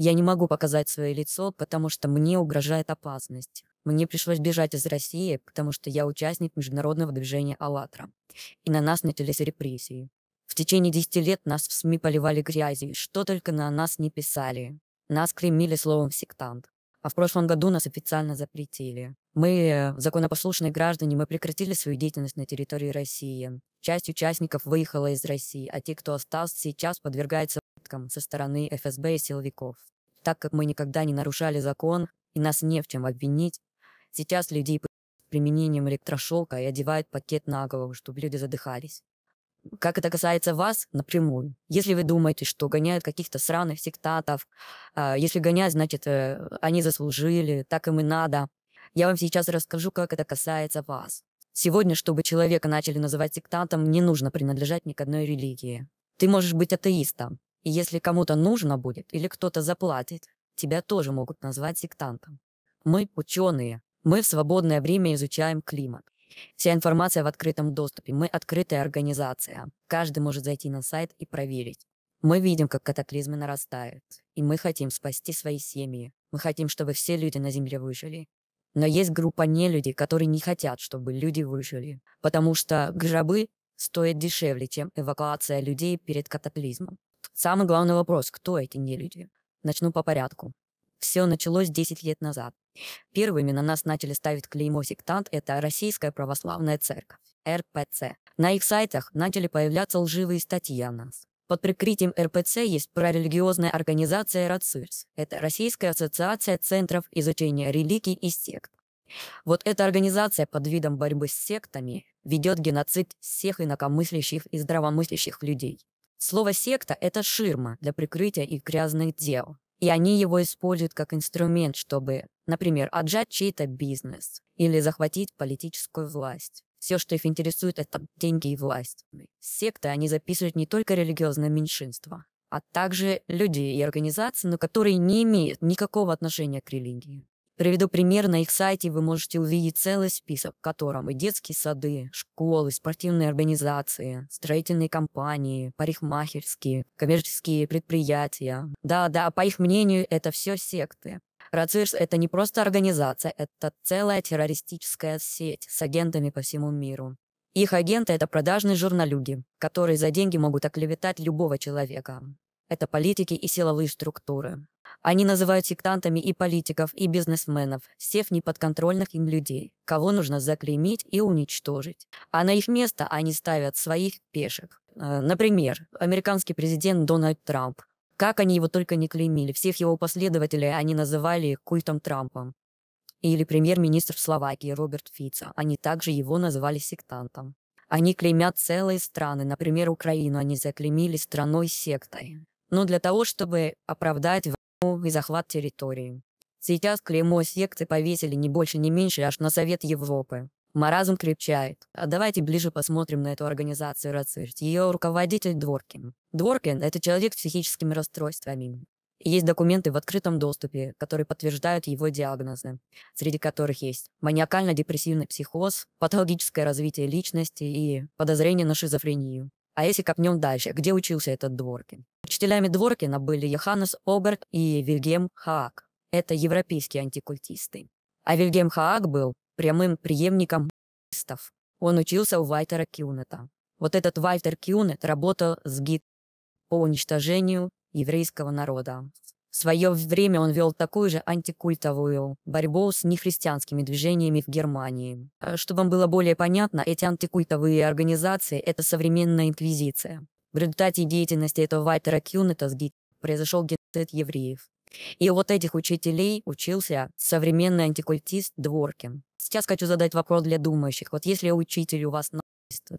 Я не могу показать свое лицо, потому что мне угрожает опасность. Мне пришлось бежать из России, потому что я участник международного движения «АЛЛАТРА». И на нас начались репрессии. В течение 10 лет нас в СМИ поливали грязью, что только на нас не писали. Нас клеймили словом «сектант». А в прошлом году нас официально запретили. Мы, э, законопослушные граждане, мы прекратили свою деятельность на территории России. Часть участников выехала из России, а те, кто остался, сейчас подвергаются попыткам со стороны ФСБ и силовиков. Так как мы никогда не нарушали закон и нас не в чем обвинить, сейчас людей применением электрошока и одевают пакет на голову, чтобы люди задыхались. Как это касается вас, напрямую. Если вы думаете, что гоняют каких-то сраных сектатов, а, если гоняют, значит, э, они заслужили, так им и надо. Я вам сейчас расскажу, как это касается вас. Сегодня, чтобы человека начали называть сектантом, не нужно принадлежать ни к одной религии. Ты можешь быть атеистом, и если кому-то нужно будет или кто-то заплатит, тебя тоже могут назвать сектантом. Мы ученые, мы в свободное время изучаем климат. Вся информация в открытом доступе, мы открытая организация. Каждый может зайти на сайт и проверить. Мы видим, как катаклизмы нарастают, и мы хотим спасти свои семьи. Мы хотим, чтобы все люди на Земле выжили. Но есть группа нелюдей, которые не хотят, чтобы люди выжили, потому что гробы стоят дешевле, чем эвакуация людей перед катаклизмом. Самый главный вопрос, кто эти нелюди? Начну по порядку. Все началось 10 лет назад. Первыми на нас начали ставить клеймо сектант – это Российская Православная Церковь, РПЦ. На их сайтах начали появляться лживые статьи о нас. Под прикрытием РПЦ есть прорелигиозная организация РАЦИРС. Это Российская ассоциация центров изучения религий и сект. Вот эта организация под видом борьбы с сектами ведет геноцид всех инакомыслящих и здравомыслящих людей. Слово «секта» — это ширма для прикрытия их грязных дел. И они его используют как инструмент, чтобы, например, отжать чей-то бизнес или захватить политическую власть. Все, что их интересует, это деньги и власть. Секты они записывают не только религиозное меньшинство, а также людей и организации, но которые не имеют никакого отношения к религии. Приведу пример. На их сайте вы можете увидеть целый список, в котором и детские сады, школы, спортивные организации, строительные компании, парикмахерские, коммерческие предприятия. Да-да, по их мнению, это все секты. Рацирс — это не просто организация, это целая террористическая сеть с агентами по всему миру. Их агенты — это продажные журналюги, которые за деньги могут оклеветать любого человека. Это политики и силовые структуры. Они называют сектантами и политиков, и бизнесменов, всех неподконтрольных им людей, кого нужно заклеймить и уничтожить. А на их место они ставят своих пешек. Э, например, американский президент Дональд Трамп. Как они его только не клеймили, всех его последователей они называли культом Трампом. Или премьер-министр Словакии Роберт Фица. Они также его называли сектантом. Они клеймят целые страны, например, Украину они заклеймили страной-сектой. Но для того, чтобы оправдать и захват территории. Сейчас клеймо секты повесили не больше, не меньше, аж на Совет Европы. Маразм крепчает. А давайте ближе посмотрим на эту организацию РАЦИРТ. Ее руководитель Дворкин. Дворкин – это человек с психическими расстройствами. Есть документы в открытом доступе, которые подтверждают его диагнозы, среди которых есть маниакально-депрессивный психоз, патологическое развитие личности и подозрение на шизофрению. А если копнем дальше, где учился этот Дворкин? Учителями Дворкина были Йоханнес Оберт и Вильгельм Хаак. Это европейские антикультисты. А Вильгельм Хаак был прямым преемником стов. Он учился у Вальтера Кюнета. Вот этот Вальтер Кюнет работал с гид по уничтожению еврейского народа в свое время он вел такую же антикультовую борьбу с нехристианскими движениями в Германии. Э, чтобы вам было более понятно, эти антикультовые организации – это современная инквизиция. В результате деятельности этого Вальтера Кюнета произошел геноцид евреев. И вот этих учителей учился современный антикультист Дворкин. Сейчас хочу задать вопрос для думающих. Вот если учитель у вас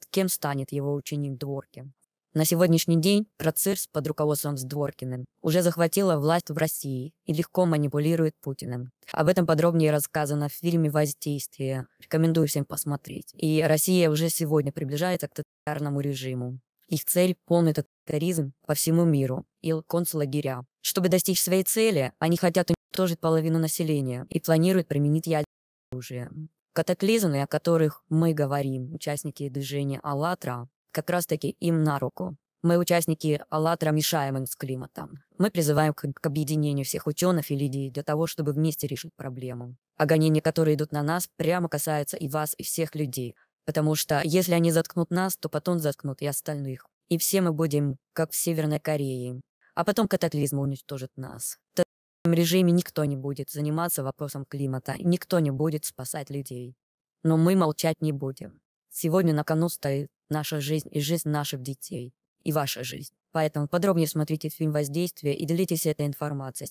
кем станет его ученик Дворкин? На сегодняшний день Процирс под руководством Сдворкиным уже захватила власть в России и легко манипулирует Путиным. Об этом подробнее рассказано в фильме «Воздействие». Рекомендую всем посмотреть. И Россия уже сегодня приближается к тоталитарному режиму. Их цель – полный тоталитаризм по всему миру и концлагеря. Чтобы достичь своей цели, они хотят уничтожить половину населения и планируют применить ядерное оружие. Катаклизмы, о которых мы говорим, участники движения «АЛЛАТРА», как раз-таки им на руку. Мы, участники «АЛЛАТРА», мешаем им с климатом. Мы призываем к, к объединению всех ученых и людей для того, чтобы вместе решить проблему. А гонения, которые идут на нас, прямо касаются и вас, и всех людей. Потому что если они заткнут нас, то потом заткнут и остальных. И все мы будем, как в Северной Корее. А потом катаклизм уничтожит нас. В таком режиме никто не будет заниматься вопросом климата, никто не будет спасать людей. Но мы молчать не будем. Сегодня на кону стоит наша жизнь и жизнь наших детей, и ваша жизнь. Поэтому подробнее смотрите фильм «Воздействие» и делитесь этой информацией.